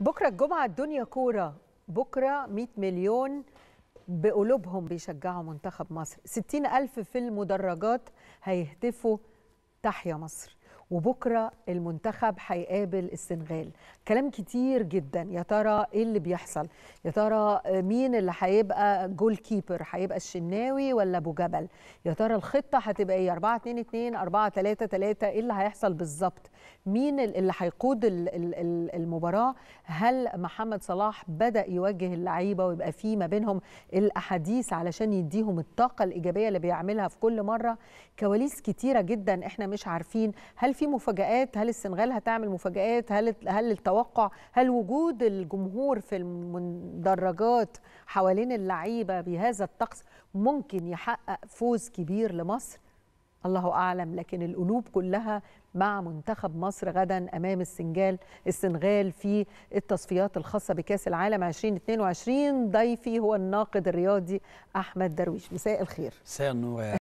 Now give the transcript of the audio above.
بكره الجمعه الدنيا كوره بكره 100 مليون بقلوبهم بيشجعوا منتخب مصر 60 ألف في المدرجات هيهتفوا تحيا مصر وبكره المنتخب هيقابل السنغال كلام كتير جدا يا ترى ايه اللي بيحصل يا ترى مين اللي هيبقى جول كيبر هيبقى الشناوي ولا ابو جبل يا ترى الخطه هتبقى ايه 4 2 2 4 3 3 ايه اللي هيحصل بالظبط مين اللي هيقود المباراه هل محمد صلاح بدا يوجه اللعيبه ويبقى في ما بينهم الاحاديث علشان يديهم الطاقه الايجابيه اللي بيعملها في كل مره كواليس كتيره جدا احنا مش عارفين هل في مفاجآت هل السنغال هتعمل مفاجآت هل هل التوقع هل وجود الجمهور في المدرجات حوالين اللعيبه بهذا الطقس ممكن يحقق فوز كبير لمصر الله اعلم لكن القلوب كلها مع منتخب مصر غدا امام السنغال السنغال في التصفيات الخاصه بكاس العالم 2022 ضيفي هو الناقد الرياضي احمد درويش مساء الخير مساء النور